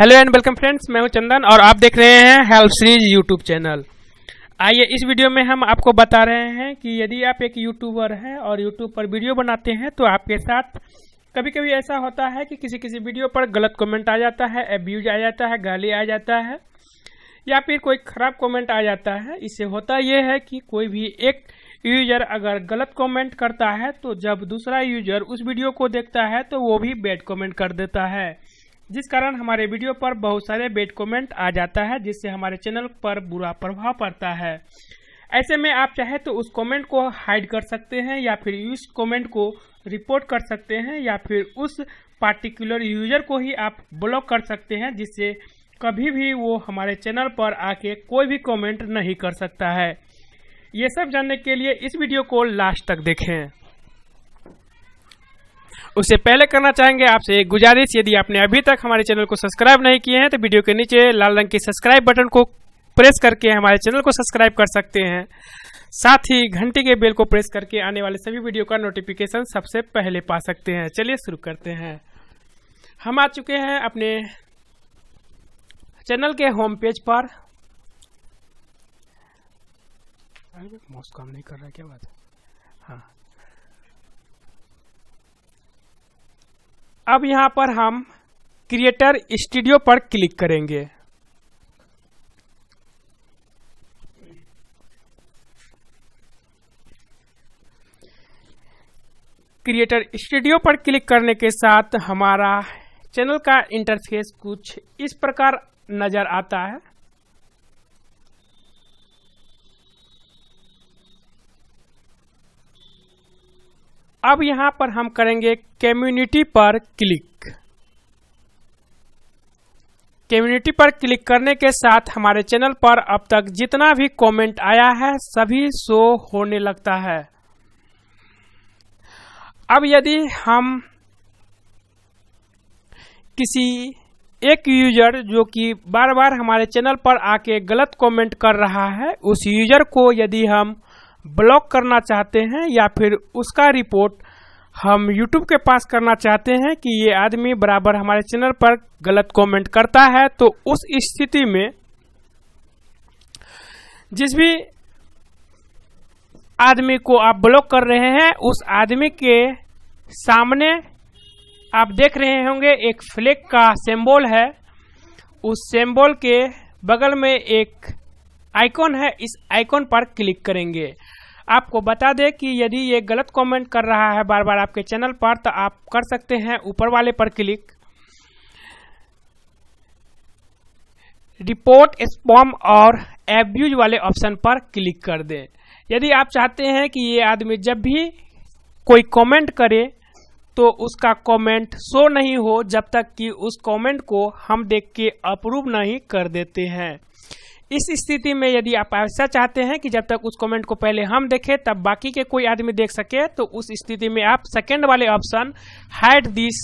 hello and welcome friends मैं हूं चंदन और आप देख रहे हैं हेल्प सीरीज यूट्यूब चैनल आइए इस वीडियो में हम आपको बता रहे हैं कि यदि आप एक यूट्यूबर हैं और यूट्यूब पर वीडियो बनाते हैं तो आपके साथ कभी कभी ऐसा होता है कि किसी किसी वीडियो पर गलत कमेंट आ जाता है एब्यूज आ जाता है गाली आ जाता है या फिर कोई खराब कॉमेंट आ जाता है इससे होता यह है कि कोई भी एक यूजर अगर गलत कॉमेंट करता है तो जब दूसरा यूजर उस वीडियो को देखता है तो वो भी बैड कॉमेंट कर देता है जिस कारण हमारे वीडियो पर बहुत सारे बेड कमेंट आ जाता है जिससे हमारे चैनल पर बुरा प्रभाव पड़ता है ऐसे में आप चाहे तो उस कमेंट को हाइड कर सकते हैं या फिर उस कमेंट को रिपोर्ट कर सकते हैं या फिर उस पार्टिकुलर यूजर को ही आप ब्लॉक कर सकते हैं जिससे कभी भी वो हमारे चैनल पर आके कोई भी कमेंट नहीं कर सकता है ये सब जानने के लिए इस वीडियो को लास्ट तक देखें उससे पहले करना चाहेंगे आपसे एक गुजारिश यदि आपने अभी तक हमारे चैनल को सब्सक्राइब नहीं किए हैं तो वीडियो के नीचे लाल रंग के सब्सक्राइब बटन को प्रेस करके हमारे चैनल को सब्सक्राइब कर सकते हैं साथ ही घंटे के बेल को प्रेस करके आने वाले सभी वीडियो का नोटिफिकेशन सबसे पहले पा सकते हैं चलिए शुरू करते हैं हम आ चुके हैं अपने चैनल के होम पेज पर माउस काम नहीं कर रहा क्या बात है हाँ अब यहाँ पर हम क्रिएटर स्टूडियो पर क्लिक करेंगे क्रिएटर स्टूडियो पर क्लिक करने के साथ हमारा चैनल का इंटरफेस कुछ इस प्रकार नज़र आता है अब यहां पर हम करेंगे कम्युनिटी पर क्लिक कम्युनिटी पर क्लिक करने के साथ हमारे चैनल पर अब तक जितना भी कमेंट आया है सभी शो होने लगता है अब यदि हम किसी एक यूजर जो कि बार बार हमारे चैनल पर आके गलत कमेंट कर रहा है उस यूजर को यदि हम ब्लॉक करना चाहते हैं या फिर उसका रिपोर्ट हम यूट्यूब के पास करना चाहते हैं कि ये आदमी बराबर हमारे चैनल पर गलत कमेंट करता है तो उस स्थिति में जिस भी आदमी को आप ब्लॉक कर रहे हैं उस आदमी के सामने आप देख रहे होंगे एक फ्लैग का सिंबल है उस सिंबल के बगल में एक आइकॉन है इस आइकॉन पर क्लिक करेंगे आपको बता दें कि यदि ये गलत कमेंट कर रहा है बार बार आपके चैनल पर तो आप कर सकते हैं ऊपर वाले पर क्लिक रिपोर्ट स्पॉम और एब्यूज वाले ऑप्शन पर क्लिक कर दें यदि आप चाहते हैं कि ये आदमी जब भी कोई कमेंट करे तो उसका कमेंट शो नहीं हो जब तक कि उस कमेंट को हम देख के अप्रूव नहीं कर देते हैं इस स्थिति में यदि आप ऐसा चाहते हैं कि जब तक उस कमेंट को पहले हम देखें तब बाकी के कोई आदमी देख सके तो उस स्थिति में आप सेकेंड वाले option hide this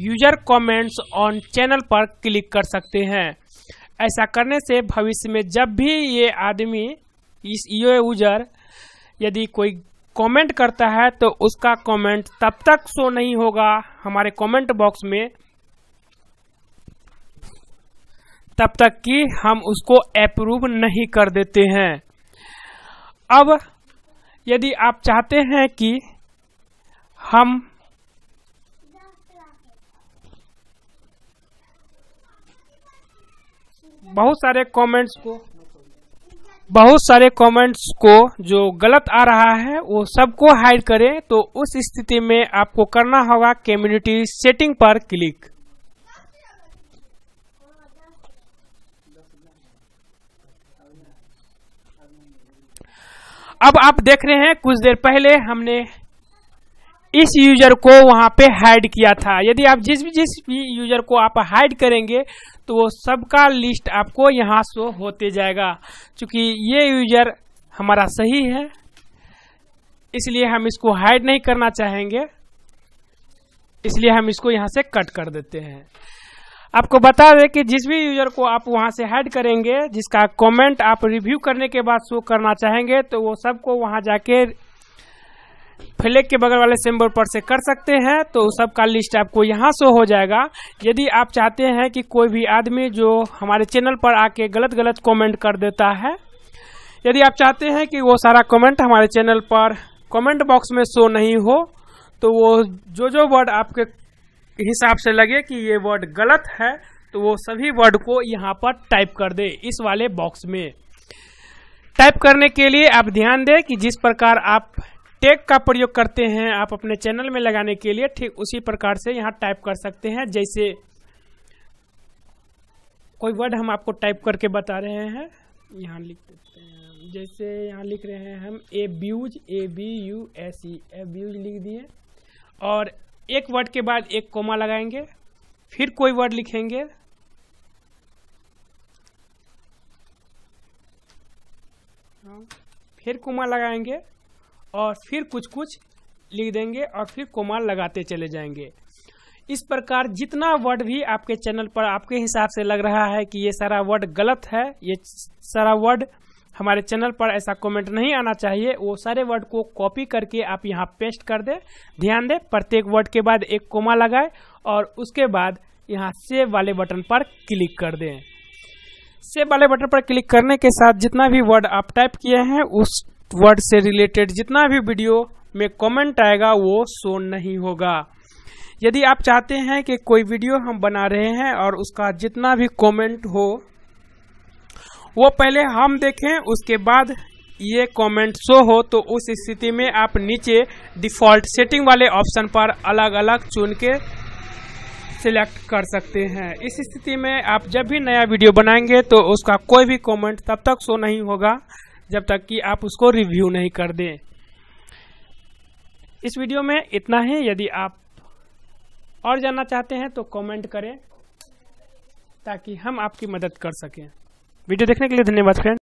user comments on channel पर क्लिक कर सकते हैं ऐसा करने से भविष्य में जब भी ये आदमी इस ये यूजर यदि कोई कमेंट करता है तो उसका कमेंट तब तक शो नहीं होगा हमारे कमेंट बॉक्स में तब तक कि हम उसको अप्रूव नहीं कर देते हैं अब यदि आप चाहते हैं कि हम बहुत सारे कमेंट्स को बहुत सारे कमेंट्स को जो गलत आ रहा है वो सबको हाइड करें तो उस स्थिति में आपको करना होगा कम्युनिटी सेटिंग पर क्लिक अब आप देख रहे हैं कुछ देर पहले हमने इस यूजर को वहां पे हाइड किया था यदि आप जिस भी जिस भी यूजर को आप हाइड करेंगे तो वो सबका लिस्ट आपको यहां शो होते जाएगा क्योंकि ये यूजर हमारा सही है इसलिए हम इसको हाइड नहीं करना चाहेंगे इसलिए हम इसको यहां से कट कर देते हैं आपको बता दें कि जिस भी यूजर को आप वहां से हेड करेंगे जिसका कमेंट आप रिव्यू करने के बाद शो करना चाहेंगे तो वो सबको वहां जाके फ्लैग के बगल वाले सिंबल पर से कर सकते हैं तो सबका लिस्ट आपको यहाँ से हो जाएगा यदि आप चाहते हैं कि कोई भी आदमी जो हमारे चैनल पर आके गलत गलत कॉमेंट कर देता है यदि आप चाहते हैं कि वो सारा कॉमेंट हमारे चैनल पर कॉमेंट बॉक्स में शो नहीं हो तो वो जो जो वर्ड आपके हिसाब से लगे कि ये वर्ड गलत है तो वो सभी वर्ड को यहाँ पर टाइप कर दे इस वाले बॉक्स में टाइप करने के लिए आप ध्यान दें कि जिस प्रकार आप टेक का प्रयोग करते हैं आप अपने चैनल में लगाने के लिए ठीक उसी प्रकार से यहाँ टाइप कर सकते हैं जैसे कोई वर्ड हम आपको टाइप करके बता रहे हैं यहाँ लिख देते हैं जैसे यहाँ लिख रहे हैं हम abuse A B U S E ब्यूज लिख दिए और एक वर्ड के बाद एक कोमा लगाएंगे फिर कोई वर्ड लिखेंगे फिर कोमा लगाएंगे और फिर कुछ कुछ लिख देंगे और फिर कोमा लगाते चले जाएंगे इस प्रकार जितना वर्ड भी आपके चैनल पर आपके हिसाब से लग रहा है कि ये सारा वर्ड गलत है ये सारा वर्ड हमारे चैनल पर ऐसा कमेंट नहीं आना चाहिए वो सारे वर्ड को कॉपी करके आप यहाँ पेस्ट कर दें ध्यान दें प्रत्येक वर्ड के बाद एक कोमा लगाए और उसके बाद यहाँ सेव वाले बटन पर क्लिक कर दें सेव वाले बटन पर क्लिक करने के साथ जितना भी वर्ड आप टाइप किए हैं उस वर्ड से रिलेटेड जितना भी वीडियो में कमेंट आएगा वो शो नहीं होगा यदि आप चाहते हैं कि कोई वीडियो हम बना रहे हैं और उसका जितना भी कमेंट हो वो पहले हम देखें उसके बाद ये कमेंट शो हो तो उस स्थिति में आप नीचे डिफ़ॉल्ट सेटिंग वाले ऑप्शन पर अलग अलग चुन के सिलेक्ट कर सकते हैं इस स्थिति में आप जब भी नया वीडियो बनाएंगे तो उसका कोई भी कमेंट तब तक शो नहीं होगा जब तक कि आप उसको रिव्यू नहीं कर दें इस वीडियो में इतना ही यदि आप और जानना चाहते हैं तो कमेंट करें ताकि हम आपकी मदद कर सकें वीडियो देखने के लिए धन्यवाद फ्रेंड